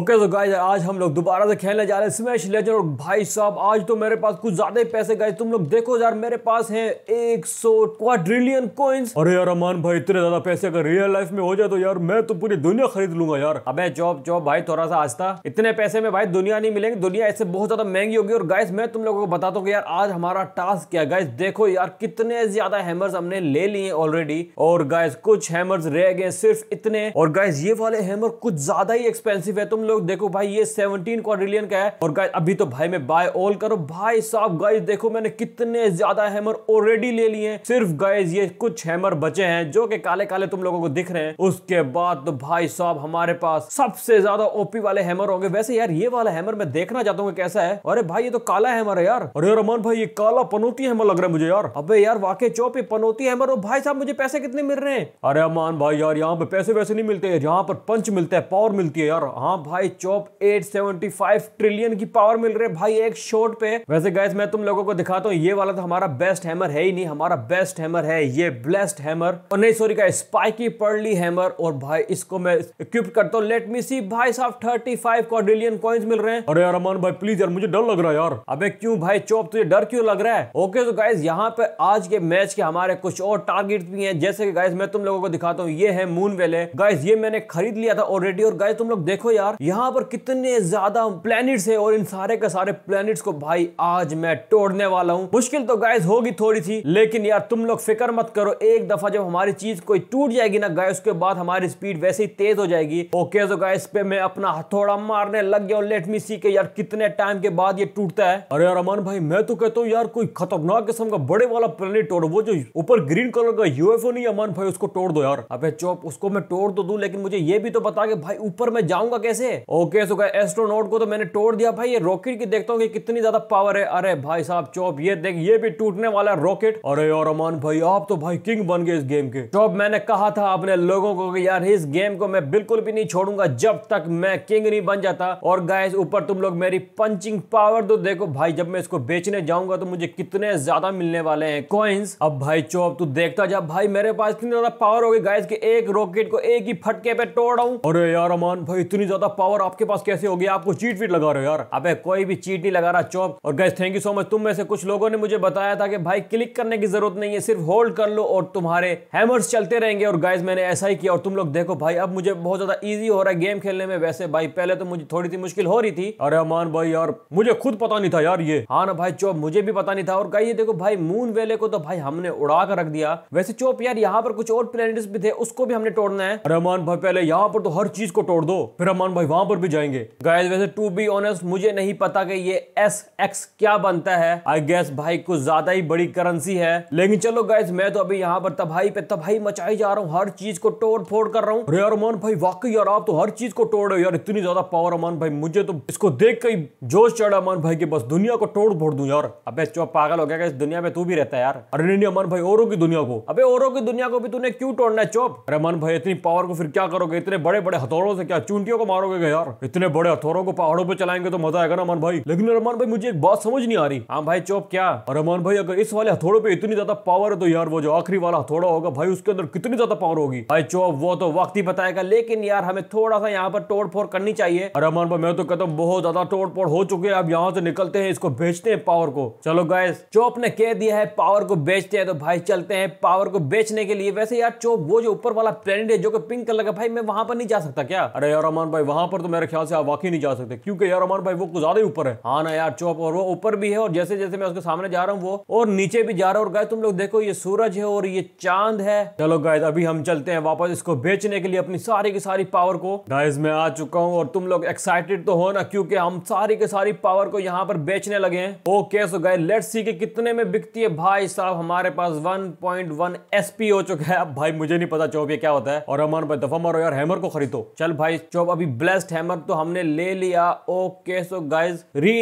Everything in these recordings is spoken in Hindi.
ओके तो गाइस आज हम लोग दोबारा से खेलने जा रहे हैं स्मैश लेजर और भाई साहब आज तो मेरे पास कुछ ज्यादा ही पैसे गाइस तुम लोग देखो यार मेरे पास है एक सौ क्वाड्रिलियन कॉइन्स अरे यार अमान भाई इतने ज्यादा पैसे अगर रियल लाइफ में हो जाए तो यार मैं तो पूरी दुनिया खरीद लूंगा यार अब चौप चौप भाई थोड़ा सा आस्था इतने पैसे में भाई दुनिया नहीं मिलेंगे दुनिया ऐसे बहुत ज्यादा महंगी होगी और गाइस मैं तुम लोगों को बताता हूँ यार आज हमारा टास्क क्या गाइस देखो यार कितने ज्यादा हैमर्स हमने ले लिए ऑलरेडी और गाइस कुछ हैमर्स रह गए सिर्फ इतने और गाइस ये वाले हैमर कुछ ज्यादा ही एक्सपेंसिव है तुम लोग देखो भाई ये सेवनटीन क्वाड्रिलियन का है और गाइस अभी तो भाई मैं बाय ऑल करो भाई साहब गाइस देखो मैंने कितने ज्यादा हैमर ऑलरेडी ले लिए सिर्फ गाइस ये कुछ हैमर बचे हैं जो कि काले काले तुम लोगों को दिख रहे हैं उसके बाद तो भाई साहब हमारे पास सबसे ज्यादा ओपी वाले हैमर होंगे वैसे यार ये वाला हैमर मैं देखना चाहता हूँ कैसा है अरे भाई ये तो काला हैमर है यार अरे रमन भाई ये काला पनौती हैमर लग रहा है मुझे यार अबे यार वाकई चौप ये पनौती हैमर हो भाई साहब मुझे पैसे कितने मिल रहे हैं अरे अमान भाई यार यहाँ पे पैसे वैसे नहीं मिलते यहाँ पर पंच मिलता है पावर मिलती है यार हाँ भाई भाई चॉप 875 ट्रिलियन की पावर मिल रही है भाई एक शॉट पे वैसे गैस मैं तुम लोगों को दिखाता हूँ ये वाला तो हमारा बेस्ट हैमर है ही नहीं हमारा बेस्ट हैमर है ये ब्लेस्ड हैमर और नहीं सॉरी का स्पाइकी पर्ली हैमर और भाई इसको मैं इक्विप करता हूँ लेट मी सी भाई साहब थर्टी फाइव क्वाड्रिलियन कॉइन्स मिल रहे हैं अरे यार अमन भाई प्लीज यार मुझे डर लग रहा है यार अब क्यों भाई चौप तुझे डर क्यों लग रहा है ओके तो गाइज यहाँ पे आज के मैच के हमारे कुछ और टारगेट भी है जैसे की गाइज मैं तुम लोगों को दिखाता हूँ ये है मून वेले गाइज ये मैंने खरीद लिया था ऑलरेडी और गाइज तुम लोग देखो यार यहाँ पर कितने ज्यादा प्लैनेट्स है और इन सारे के सारे प्लैनेट्स को भाई आज मैं तोड़ने वाला हूँ मुश्किल तो गाइस होगी थोड़ी सी लेकिन यार तुम लोग फिक्र मत करो एक दफा जब हमारी चीज कोई टूट जाएगी ना गाय उसके बाद हमारी स्पीड वैसे ही तेज हो जाएगी ओके तो गाय पे मैं अपना हथौड़ा मारने लग गया लेट मी सी के यार कितने टाइम के बाद ये टूटता है अरे यार अमन भाई मैं तो कहता हूँ यार कोई खतरनाक किस्म का बड़े वाला प्लेनेट तोड़ो वो जो ऊपर ग्रीन कलर का यूएफओ नहीं अमन भाई उसको तोड़ दो यार अबे चौप उसको मैं तोड़ तो दू लेकिन मुझे ये भी तो बता के भाई ऊपर मैं जाऊंगा कैसे से ओके सो एस्ट्रोनॉट को तो मैंने तोड़ दिया भाई ये रॉकेट की देखता हूँ कि कितनी ज्यादा पावर है अरे भाई साहब चौप ये देख ये भी टूटने वाला है रॉकेट अरे यार अमान भाई आप तो भाई किंग बन गए इस गेम के चौप मैंने कहा था अपने लोगों को यार इस गेम को मैं बिल्कुल भी नहीं छोड़ूंगा जब तक मैं किंग नहीं बन जाता और गाइस ऊपर तुम लोग मेरी पंचिंग पावर तो देखो भाई जब मैं इसको बेचने जाऊंगा तो मुझे कितने ज्यादा मिलने वाले हैं कॉइन्स अब भाई चौप तू देखता जा भाई मेरे पास इतनी ज्यादा पावर होगी गाइस कि एक रॉकेट को एक ही फटके पे तोड़ रहा हूँ अरे यार अमान भाई इतनी ज्यादा पावर आपके पास कैसे हो गया आपको चीट वीट लगा रहे हो यार अबे कोई भी चीट नहीं लगा रहा चौप और gas thank you so much तुम में से कुछ लोगों ने मुझे बताया था कि भाई क्लिक करने की जरूरत नहीं है सिर्फ होल्ड कर लो और तुम्हारे हैमर्स चलते रहेंगे और गैस मैंने ऐसा ही किया और तुम लोग देखो भाई अब मुझे बहुत ज्यादा ईजी हो रहा है गेम खेलने में वैसे भाई पहले तो मुझे थोड़ी सी मुश्किल हो रही थी अरे अमान भाई यार मुझे खुद पता नहीं था यार ये हाँ ना भाई चौप मुझे भी पता नहीं था और गाइस देखो भाई मून वेले को तो भाई हमने उड़ा कर रख दिया वैसे चौप यार यहाँ पर कुछ और प्लेनेट भी थे उसको भी हमने तोड़ना है रहमान भाई पहले यहाँ पर तो हर चीज को तोड़ दो फिर रहमान भाई वहां पर भी जाएंगे गाइस वैसे टू बी ऑनेस्ट मुझे नहीं पता कि ये एस एक्स क्या बनता है आई गेस भाई कुछ ज्यादा ही बड़ी करेंसी है लेकिन चलो गाइस मैं तो अभी यहाँ पर तबाही पे तबाही मचाई जा रहा हूँ हर चीज को तोड़ फोड़ कर रहा हूँ अरे अरमान भाई वाकई यार आप तो हर चीज को तोड़ रहे हो यार इतनी ज्यादा पावर अमान भाई मुझे तो इसको देख के जोश चढ़ा अमान भाई की बस दुनिया को तोड़ फोड़ दू यार अब चुप पागल हो गया इस दुनिया में तू भी रहता है यार अरे नहीं अमान भाई औरों की दुनिया को अबे औरों की दुनिया को भी तूने क्यों तोड़ना है चौप अरे अमन भाई इतनी पावर को फिर क्या करोगे इतने बड़े बड़े हथौड़ों से क्या चूंटियों को मारोगे लगेगा यार इतने बड़े हथौड़ों को पहाड़ों पे चलाएंगे तो मजा आएगा ना अमन भाई लेकिन रमन भाई मुझे एक बात समझ नहीं आ रही हाँ भाई चौप क्या रमन भाई अगर इस वाले हथौड़ों पे इतनी ज्यादा पावर है तो यार वो जो आखिरी वाला हथौड़ा होगा भाई उसके अंदर कितनी ज्यादा पावर होगी भाई चौप वो तो वक्त ही बताएगा लेकिन यार हमें थोड़ा सा यहाँ पर तोड़ फोड़ करनी चाहिए रमन भाई मैं तो कहता हूँ बहुत ज्यादा तोड़ फोड़ हो चुके हैं अब यहाँ से निकलते हैं इसको बेचते हैं पावर को चलो गाय चौप ने कह दिया है पावर को बेचते हैं तो भाई चलते हैं पावर को बेचने के लिए वैसे यार चौप वो जो ऊपर वाला प्लेनेट है जो कि पिंक कलर का भाई मैं वहां पर नहीं जा सकता क्या अरे यार रमान भाई वहां पर तो मेरे ख्याल से आप वाकई नहीं जा सकते क्योंकि यार अमान भाई वो कुछ ज्यादा ही ऊपर है हाँ ना यार चौप और वो ऊपर भी है और जैसे जैसे मैं उसके सामने जा रहा हूँ वो और नीचे भी जा रहा हूँ और गाय तुम लोग देखो ये सूरज है और ये चांद है चलो गाय अभी हम चलते हैं वापस इसको बेचने के लिए अपनी सारी की सारी पावर को गाइज मैं आ चुका हूँ और तुम लोग एक्साइटेड तो हो ना क्योंकि हम सारी की सारी पावर को यहाँ पर बेचने लगे हैं ओके सो गाय लेट सी के कितने में बिकती है भाई साहब हमारे पास 1.1 एसपी हो चुका है अब भाई मुझे नहीं पता चौप ये क्या होता है और अमान भाई दफा मारो यार हैमर को खरीदो चल भाई चौप अभी ब्लैस जस्ट हैमर तो हमने ले लिया ओके सो गाइज री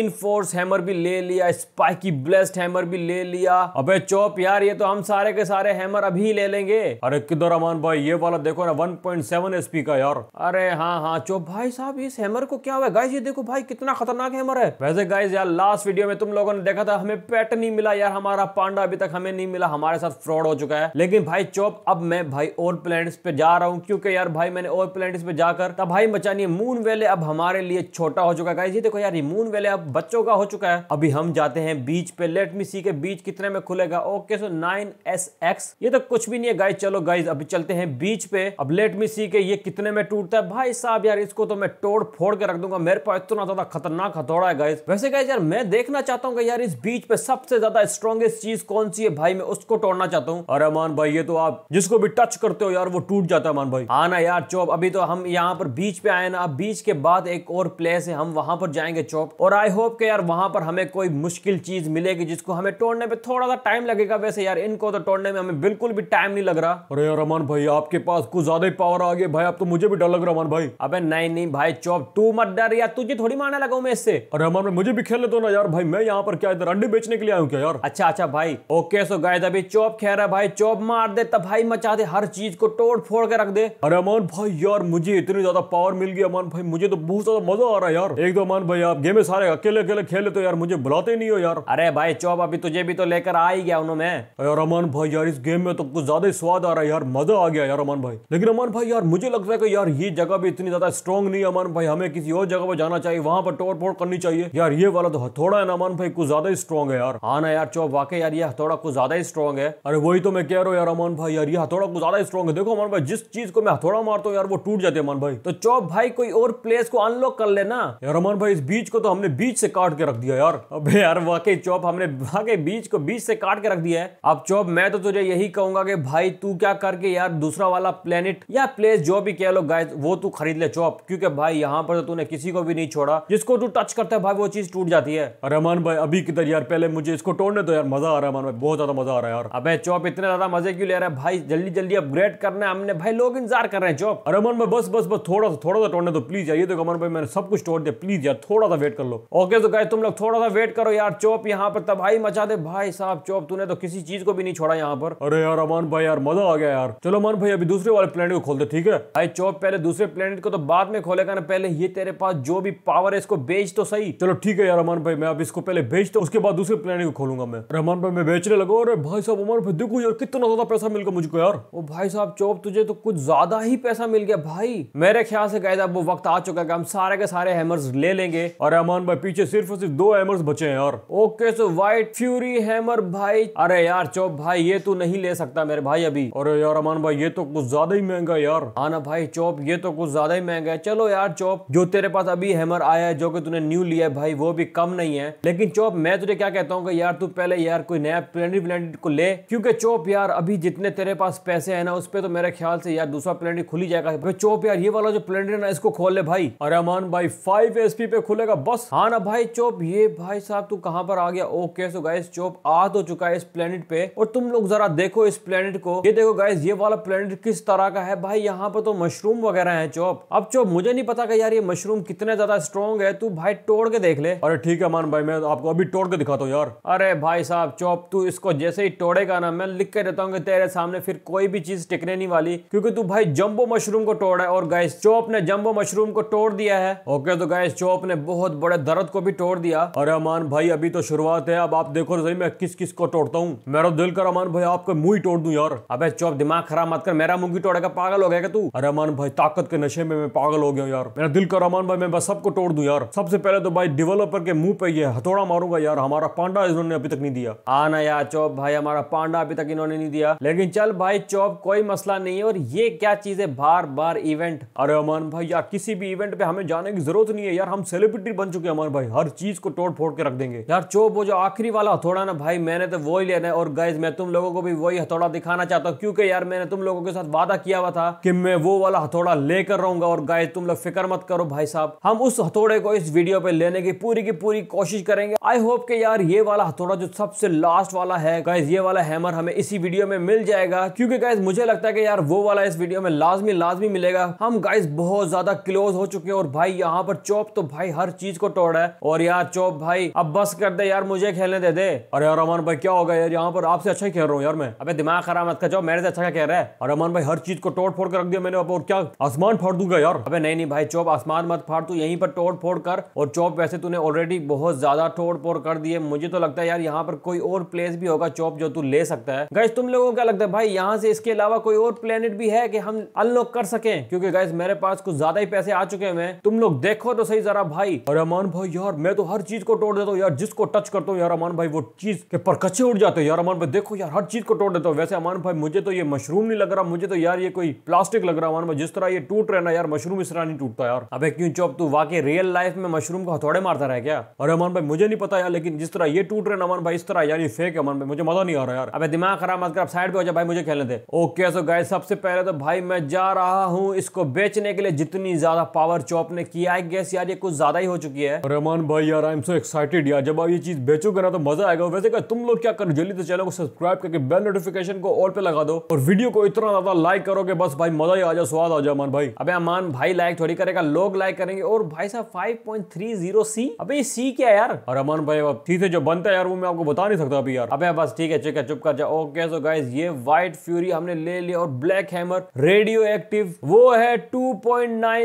हैमर भी ले लिया स्पाइकी ब्लेस्ट हैमर भी ले लिया अबे चौप यार ये तो हम सारे के सारे हैमर अभी ले लेंगे अरे किधर अमान भाई ये वाला देखो ना 1.7 पॉइंट एसपी का यार अरे हाँ हाँ चौप भाई साहब इस हैमर को क्या हुआ गाइज ये देखो भाई कितना खतरनाक हैमर है वैसे गाइज यार लास्ट वीडियो में तुम लोगों ने देखा था हमें पेट नहीं मिला यार हमारा पांडा अभी तक हमें नहीं मिला हमारे साथ फ्रॉड हो चुका है लेकिन भाई चौप अब मैं भाई और प्लैनेट्स पे जा रहा हूँ क्योंकि यार भाई मैंने और प्लैनेट्स पे जाकर भाई मचानी मुंह रिमून वैले अब हमारे लिए छोटा हो चुका है देखो यार रिमून वैले अब बच्चों का हो चुका है अभी हम जाते हैं बीच पे लेट मी सी के बीच कितने में खुलेगा okay so nine S X ये तो कुछ भी नहीं है गाइज चलो गाइज अभी चलते हैं बीच पे अब लेट मी सी के ये कितने में टूटता है भाई साहब यार इसको तो मैं तोड़ फोड़ के रख दूंगा मेरे पास इतना ज्यादा खतरनाक हथौड़ा है गाइज वैसे गाइज यार मैं देखना चाहता हूँ यार इस बीच पे सबसे ज्यादा स्ट्रॉन्गेस्ट चीज कौन सी है भाई मैं उसको तोड़ना चाहता हूँ अरे मान भाई ये तो आप जिसको भी टच करते हो यार वो टूट जाता है मान भाई आना यार चो अभी तो हम यहाँ पर बीच पे आए ना बीच के बाद एक और प्लेस है हम वहां पर जाएंगे चौक और आई होप के यार वहां पर हमें कोई मुश्किल चीज मिलेगी जिसको हमें तोड़ने में थोड़ा सा टाइम लगेगा वैसे यार इनको तो तोड़ने में हमें बिल्कुल भी टाइम नहीं लग रहा अरे यार अमन भाई आपके पास कुछ ज्यादा ही पावर आ गया भाई अब तो मुझे भी डर लग रहा भाई अब नहीं नहीं भाई चौप तू मत डर यार तुझे थोड़ी मारने लगा मैं इससे अरे अमन भाई मुझे भी खेल ले दो ना यार भाई मैं यहाँ पर क्या इधर अंडे बेचने के लिए आया क्या यार अच्छा अच्छा भाई ओके सो गाय अभी चौप खेल रहा भाई चौप मार दे तब भाई मचा दे हर चीज को तोड़ फोड़ के रख दे अरे अमन भाई यार मुझे इतनी ज्यादा पावर मिल गया अमान भाई मुझे तो बहुत ज्यादा मजा आ रहा है यार एक दो अमान भाई आप गेमे सारे अकेले अकेले खेले तो यार मुझे बुलाते नहीं हो यार अरे भाई चौब अभी तुझे भी तो लेकर आ ही गया उन्होंने यार अमान भाई यार इस गेम में तो कुछ ज्यादा ही स्वाद आ रहा है यार मजा आ गया यार अमान भाई लेकिन अमान भाई यार मुझे लगता है कि यार ये जगह भी इतनी ज्यादा स्ट्रॉन्ग नहीं है अमान भाई हमें किसी और जगह पर जाना चाहिए वहां पर तोड़ फोड़ करनी चाहिए यार ये वाला तो थोड़ा है ना अमान भाई कुछ ज्यादा ही स्ट्रॉन्ग है यार आना हाँ यार चौब वाकई यार ये थोड़ा कुछ ज्यादा ही स्ट्रॉन्ग है अरे वही तो मैं कह रहा हूँ यार अमान भाई यार ये थोड़ा कुछ ज्यादा स्ट्रॉन्ग है देखो अमान भाई जिस चीज को मैं हथौड़ा मारता हूँ यार वो टूट जाते हैं अमान भाई तो चौब भाई को कोई और प्लेस को अनलॉक कर लेना यार अमन भाई इस बीच को तो हमने बीच से काट के रख दिया यार अबे यार वाकई चौप हमने वाकई बीच को बीच से काट के रख दिया है अब चौप मैं तो तुझे यही कहूंगा कि भाई तू क्या करके यार दूसरा वाला प्लेनेट या प्लेस जो भी कह लो गाय वो तू खरीद ले चौप क्योंकि भाई यहाँ पर तो तूने किसी को भी नहीं छोड़ा जिसको तू टच करता है भाई वो चीज टूट जाती है अरे अमन भाई अभी किधर यार पहले मुझे इसको तोड़ने तो यार मजा आ रहा है अमन भाई बहुत ज्यादा मजा आ रहा है यार अब चौप इतने ज्यादा मजे क्यों ले रहा है भाई जल्दी जल्दी अपग्रेड करना है हमने भाई लोग इंतजार कर रहे हैं चौप अरे अमन भाई बस बस बस थोड़ा सा थोड़ा सा तोड़ने दो तो प्लीज यार ये देखो अमन भाई मैंने सब कुछ तोड़ दिया प्लीज यार थोड़ा सा वेट कर लो ओके तो गाय तुम लोग थोड़ा सा वेट करो यार चौप यहाँ पर तबाही मचा दे भाई साहब चौप तूने तो किसी चीज को भी नहीं छोड़ा यहाँ पर अरे यार अमन भाई यार मजा आ गया यार चलो अमन भाई अभी दूसरे वाले प्लेनेट को खोलते ठीक है भाई चौप पहले दूसरे प्लेनेट को तो बाद में खोलेगा ना पहले ये तेरे पास जो भी पावर है इसको बेच तो सही चलो ठीक है यार अमन भाई मैं अब इसको पहले बेच हूँ तो, उसके बाद दूसरे प्लेनेट को खोलूंगा मैं अमन भाई मैं बेचने लगा अरे भाई साहब अमन भाई देखो यार कितना ज्यादा पैसा मिलकर मुझको यार ओ भाई साहब चौप तुझे तो कुछ ज्यादा ही पैसा मिल गया भाई मेरे ख्याल से गायद वो वक्त आ चुका है कि हम सारे के सारे हैमर्स ले लेंगे और अमान भाई पीछे सिर्फ और सिर्फ दो हैमर्स बचे हैं और okay so white fury hammer भाई अरे यार चौप भाई ये तू नहीं ले सकता मेरे भाई अभी अरे यार अमान भाई ये तो कुछ ज्यादा ही महंगा यार आना हाँ भाई चौप ये तो कुछ ज्यादा ही महंगा है चलो यार चौप जो तेरे पास अभी हैमर आया है जो की तुमने न्यू लिया है भाई वो भी कम नहीं है लेकिन चौप मैं तुझे क्या कहता हूँ यार तू पहले यार कोई नया प्लेनेट प्लेनेट को ले क्योंकि चौप यार अभी जितने तेरे पास पैसे है ना उस पर तो मेरे ख्याल से यार दूसरा प्लेनेट खुली जाएगा चौप यार ये वाला जो प्लेनेट है ना इसको खोल ले भाई अरे अमान भाई फाइव एसपी पे खुलेगा बस हाँ ना भाई चोप ये भाई साहब तू कहाँ पर आ गया ओके सो गाइस चोप आ तो चुका है इस प्लेनेट पे और तुम लोग जरा देखो इस प्लेनेट को ये देखो गाइस ये वाला प्लेनेट किस तरह का है भाई यहाँ पर तो मशरूम वगैरह है चोप अब चोप मुझे नहीं पता यार ये मशरूम कितने ज्यादा स्ट्रॉन्ग है तू भाई तोड़ के देख ले अरे ठीक है अमान भाई मैं आपको अभी तोड़ के दिखाता हूँ यार अरे भाई साहब चोप तू इसको जैसे ही तोड़ेगा ना मैं लिख के देता हूँ तेरे सामने फिर कोई भी चीज टिकने नहीं वाली क्योंकि तू भाई जम्बो मशरूम को तोड़ा है और गाइस चोप ने जम्बो मशरूम मशरूम को तोड़ दिया है ओके तो गाय चोप ने बहुत बड़े दर्द को भी तोड़ दिया अरे अमान भाई अभी तो शुरुआत है अब आप देखो सही मैं किस किस को तोड़ता हूँ मेरा दिल कर अमान भाई आपको मुंह ही तोड़ दू यार अब चोप दिमाग खराब मत कर मेरा मुंह की तोड़ेगा पागल हो गया तू अरे अमान भाई ताकत के नशे में मैं पागल हो गया यार मेरा दिल कर अमान भाई मैं बस सबको तोड़ दू यार सबसे पहले तो भाई डेवलपर के मुंह पे ये हथौड़ा मारूंगा यार हमारा पांडा इन्होंने अभी तक नहीं दिया आना यार चौप भाई हमारा पांडा अभी तक इन्होंने नहीं दिया लेकिन चल भाई चौप कोई मसला नहीं है और ये क्या चीज है बार बार इवेंट अरे अमान भाई यार किसी भी इवेंट पे हमें जाने की जरूरत नहीं है यार हम सेलिब्रिटी बन चुके हैं हमारे भाई हर चीज को तोड़ फोड़ के रख देंगे यार चोप वो जो आखिरी वाला हथौड़ा ना भाई मैंने तो वो ही लेना है और गाइज मैं तुम लोगों को भी वही हथौड़ा दिखाना चाहता हूँ क्योंकि यार मैंने तुम लोगों के साथ वादा किया हुआ था कि मैं वो वाला हथौड़ा लेकर रहूंगा और गाइज तुम लोग फिक्र मत करो भाई साहब हम उस हथौड़े को इस वीडियो पे लेने की पूरी की पूरी कोशिश करेंगे आई होप के यार ये वाला हथौड़ा जो सबसे लास्ट वाला है गाइज ये वाला हैमर हमें इसी वीडियो में मिल जाएगा क्योंकि गाइज मुझे लगता है कि यार वो वाला इस वीडियो में लाजमी लाजमी मिलेगा हम गाइज बहुत ज्यादा क्लोज हो चुके हैं और भाई यहाँ पर चौप तो भाई हर चीज को तोड़ा है और यार चौप भाई अब बस कर दे यार मुझे खेलने दे दे अरे यार अमन भाई क्या होगा यार यहाँ पर आपसे अच्छा ही खेल रहा हूँ यार मैं अबे दिमाग खराब मत कर जाओ मेरे से अच्छा क्या कह रहा है और अमन भाई हर चीज को तोड़ फोड़ कर रख दिया मैंने अब और क्या आसमान फाड़ दूंगा यार अबे नहीं नहीं भाई चौप आसमान मत फाड़ तू यहीं पर तोड़ फोड़ कर और चौप वैसे तूने ऑलरेडी बहुत ज्यादा तोड़ फोड़ कर दिए मुझे तो लगता है यार यहाँ पर कोई और प्लेस भी होगा चौप जो तू ले सकता है गैस तुम लोगों को क्या लगता है भाई यहाँ से इसके अलावा कोई और प्लेनेट भी है कि हम अनलॉक कर सके क्योंकि गैस मेरे पास कुछ ज्यादा पैसे आ चुके हैं तुम लोग देखो तो सही जरा भाई और अमान भाई यार मैं तो हर चीज को तोड़ देता हूँ यार जिसको टच करता हूँ यार अमान भाई वो चीज के पर कच्चे उड़ जाते हैं यार अमान भाई देखो यार हर चीज को तोड़ देता हूँ वैसे अमान भाई मुझे तो ये मशरूम नहीं लग रहा मुझे तो यार ये कोई प्लास्टिक लग रहा अमान भाई जिस तरह ये टूट रहे ना यार मशरूम इस तरह नहीं टूटता यार अब क्यों चौप तू वाकई रियल लाइफ में मशरूम को हथौड़े मारता रहे क्या और अमान भाई मुझे नहीं पता यार लेकिन जिस तरह ये टूट रहे ना अमान भाई इस तरह यार ये फेक है अमान भाई मुझे मजा नहीं आ रहा यार अब दिमाग खराब मत कर साइड पे हो जाए भाई मुझे खेलने थे ओके सो गाय सबसे पहले तो भाई मैं जा रहा हूँ इसको बेचने के लिए जितनी इतनी ज्यादा पावर चॉप ने किया है गैस यार ये कुछ ज्यादा ही हो चुकी है रहमान भाई यार आई एम सो एक्साइटेड यार जब आप ये चीज बेचोगे ना तो मजा आएगा वैसे कर, तुम लोग क्या करो जल्दी से चैनल को सब्सक्राइब करके बेल नोटिफिकेशन को ऑल पे लगा दो और वीडियो को इतना ज्यादा लाइक करोगे बस भाई मजा ही आ जाए स्वाद आ जाए अमान भाई अब अमान भाई लाइक थोड़ी करेगा लोग लाइक करेंगे और भाई साहब five point three zero C अभी सी क्या यार और अमान भाई अब ठीक है जो बनता है यार वो मैं आपको बता नहीं सकता अभी यार अब बस ठीक है ठीक चुप कर जाओ ओके सो गाइज ये व्हाइट फ्यूरी हमने ले लिया और ब्लैक हैमर रेडियो एक्टिव वो है टू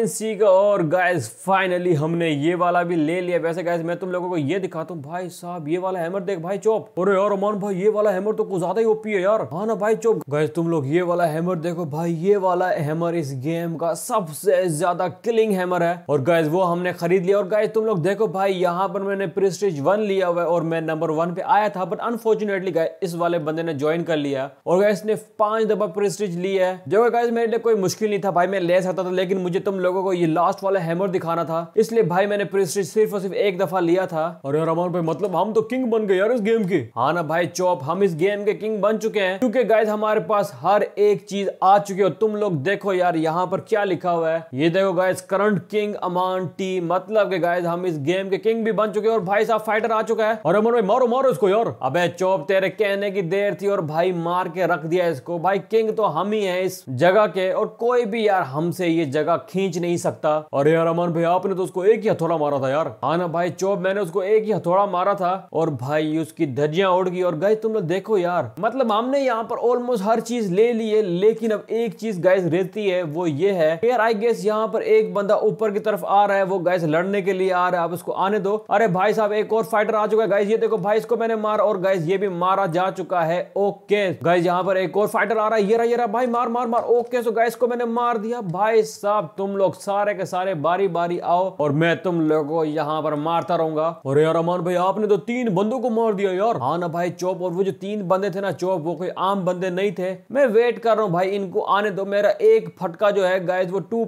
एन सी का और गाइस फाइनली हमने ये वाला भी ले लिया वैसे गाइस मैं तुम लोगों को ये दिखाता हूँ भाई साहब ये वाला हैमर देख भाई चौप अरे यार अमान भाई ये वाला हैमर तो कुछ ज्यादा ही ओपी है यार हाँ ना भाई चौप गाइस तुम लोग ये वाला हैमर देखो भाई ये वाला हैमर इस गेम का सबसे ज्यादा किलिंग हैमर है और गाइज वो हमने खरीद लिया और गाइज तुम लोग देखो भाई यहाँ पर मैंने प्रेस्टेज वन लिया हुआ है और मैं नंबर वन पे आया था बट अनफॉर्चुनेटली गाइज इस वाले बंदे ने ज्वाइन कर लिया और गाइज ने पांच दफा प्रेस्टेज लिया है जो गाइज मेरे लिए कोई मुश्किल नहीं था भाई मैं ले सकता था लेकिन मुझे तुम लोग लोगों को ये लास्ट वाला हैमर दिखाना था इसलिए भाई मैंने प्रेस्टीज सिर्फ और सिर्फ एक दफा लिया था अरे यार अमन भाई मतलब हम तो किंग बन गए यार इस गेम के हाँ ना भाई चौप हम इस गेम के किंग बन चुके हैं क्योंकि गाइज हमारे पास हर एक चीज आ चुकी है तुम लोग देखो यार यहाँ पर क्या लिखा हुआ है ये देखो गाइज करंट किंग अमान टी मतलब के गाइज हम इस गेम के किंग भी बन चुके हैं और भाई साहब फाइटर आ चुका है और अमन भाई मारो मारो इसको यार अबे चौप तेरे कहने की देर थी और भाई मार के रख दिया इसको भाई किंग तो हम ही है इस जगह के और कोई भी यार हमसे ये जगह खींच नहीं सकता और यार अमन भाई आपने तो उसको एक ही हथौड़ा मारा था यार हाँ ना भाई चौब मैंने उसको एक ही हथौड़ा मारा था और भाई उसकी धज्जियां उड़ गई और गए तुम लोग देखो यार मतलब हमने यहाँ पर ऑलमोस्ट हर चीज ले ली है लेकिन अब एक चीज गाइस रहती है वो ये है यार आई गेस यहाँ पर एक बंदा ऊपर की तरफ आ रहा है वो गाइस लड़ने के लिए आ रहा है आप उसको आने दो अरे भाई साहब एक और फाइटर आ चुका है गाइस ये देखो भाई इसको मैंने मारा और गाइस ये भी मारा जा चुका है ओके गाइस यहाँ पर एक और फाइटर आ रहा है ये रहा ये रहा भाई मार मार मार ओके सो गाइस को मैंने मार दिया भाई साहब तुम लोग लोग सारे के सारे बारी बारी आओ और मैं तुम लोगों को यहाँ पर मारता रहूंगा और यार अमान भाई आपने तो तीन बंदों को मार दिया यार हाँ ना भाई चौप और वो जो तीन बंदे थे ना चौप वो कोई आम बंदे नहीं थे मैं वेट कर रहा हूँ भाई इनको आने दो मेरा एक फटका जो है गाइज वो टू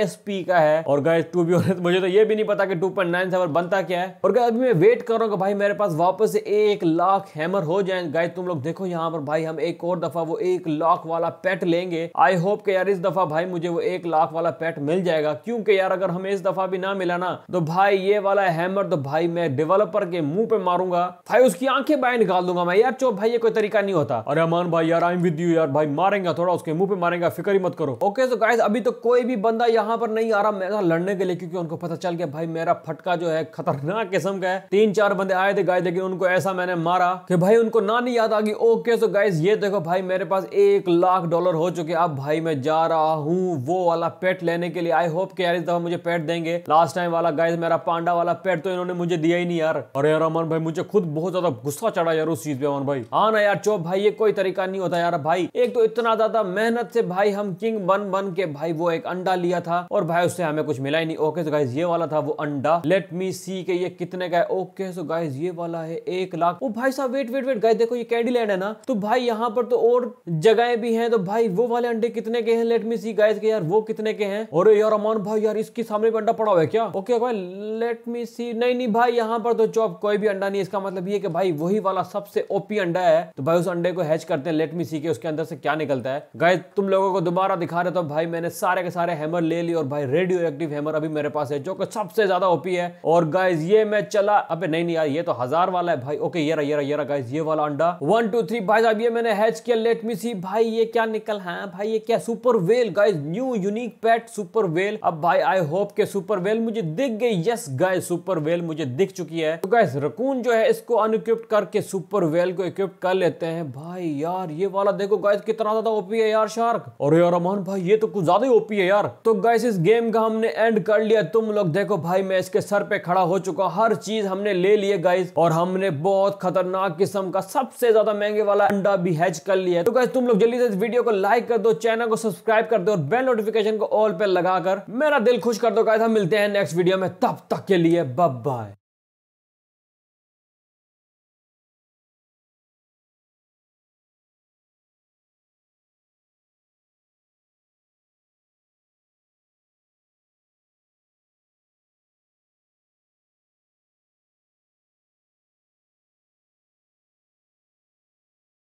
एसपी का है और गाइज टू भी होने मुझे तो ये भी नहीं पता कि 2.97 बनता क्या है और गाय अभी मैं वेट कर रहा हूँ भाई मेरे पास वापस एक लाख हैमर हो जाए गाइज तुम लोग देखो यहाँ पर भाई हम एक और दफा वो एक लाख वाला पेट लेंगे आई होप के यार इस दफा भाई मुझे वो एक लाख वाला पैट मिल जाएगा क्योंकि यार अगर हमें इस दफा भी ना मिला ना तो भाई ये वाला हैमर तो भाई मैं डेवलपर के मुंह पे मारूंगा भाई उसकी आंखें बाहर निकाल दूंगा मैं यार चो भाई ये कोई तरीका नहीं होता अरे अमान भाई यार आई विद यू यार भाई मारेंगे थोड़ा उसके मुंह पे मारेगा फिक्र ही मत करो ओके तो गाइस अभी तो कोई भी बंदा यहाँ पर नहीं आ रहा मेरा लड़ने के लिए क्योंकि उनको पता चल गया भाई मेरा फटका जो है खतरनाक किस्म का है तीन चार बंदे आए थे गाय लेकिन उनको ऐसा मैंने मारा कि भाई उनको ना नहीं याद आ गई ओके तो गाइस ये देखो भाई मेरे पास एक लाख डॉलर हो चुके अब भाई मैं जा रहा हूँ वो वाला पेट लेने के लिए आई होप के यार इस दफा मुझे पेट देंगे लास्ट टाइम वाला गाइस मेरा पांडा वाला पेट तो इन्होंने मुझे दिया ही नहीं यार अरे यार अमन भाई मुझे खुद बहुत ज्यादा गुस्सा चढ़ा यार उस चीज पे अमन भाई हाँ ना यार चौप भाई ये कोई तरीका नहीं होता यार भाई एक तो इतना ज्यादा मेहनत से भाई हम किंग बन बन के भाई वो एक अंडा लिया था और भाई उससे हमें कुछ मिला ही नहीं ओके सो गाइज ये वाला था वो अंडा लेट मी सी के ये कितने का है ओके सो गाइज ये वाला है एक लाख ओ भाई साहब वेट वेट वेट गाइज देखो ये कैंडी लैंड है ना तो भाई यहाँ पर तो और जगह भी है तो भाई वो वाले अंडे कितने के हैं लेट मी सी गाइज के यार वो कितने करने के हैं अरे यार अमान भाई यार इसके सामने भी अंडा पड़ा हुआ है क्या ओके okay, भाई लेट मी सी नहीं नहीं भाई यहाँ पर तो जॉब कोई भी अंडा नहीं इसका मतलब ये कि भाई वही वाला सबसे ओपी अंडा है तो भाई उस अंडे को हैच करते हैं लेट मी सी के उसके अंदर से क्या निकलता है गाय तुम लोगों को दोबारा दिखा रहे तो भाई मैंने सारे के सारे हैमर ले लिए और भाई रेडियो एक्टिव हैमर अभी मेरे पास है जो कि सबसे ज्यादा ओपी है और गाइज ये मैं चला अब नहीं नहीं यार ये तो हजार वाला है भाई ओके ये रहा ये रहा ये रहा गाइज ये वाला अंडा वन टू थ्री भाई साहब ये मैंने हैच किया लेट मी सी भाई ये क्या निकल है हाँ, भाई ये क्या super well guys new unique pet super well अब भाई आई होप के सुपर वेल मुझे दिख गई यस गाय सुपर वेल मुझे दिख चुकी है तो गाइस रकून जो है इसको अनइक्विप्ट करके सुपर वेल को इक्विप कर लेते हैं भाई यार ये वाला देखो गाइस कितना ज्यादा ओपी है यार शार्क और यार अमान भाई ये तो कुछ ज्यादा ही ओपी है यार तो गाइस इस गेम का हमने एंड कर लिया तुम लोग देखो भाई मैं इसके सर पे खड़ा हो चुका हर चीज हमने ले लिए गाइस और हमने बहुत खतरनाक किस्म का सबसे ज्यादा महंगे वाला अंडा भी हैच कर लिया तो गाइस तुम लोग जल्दी से इस वीडियो को लाइक कर दो चैनल को सब्सक्राइब कर दो और बेल नोटिफिकेशन को ऑल पे लगाकर मेरा दिल खुश कर दो गाइस मिलते हैं नेक्स्ट वीडियो में तब तक के लिए बब बाय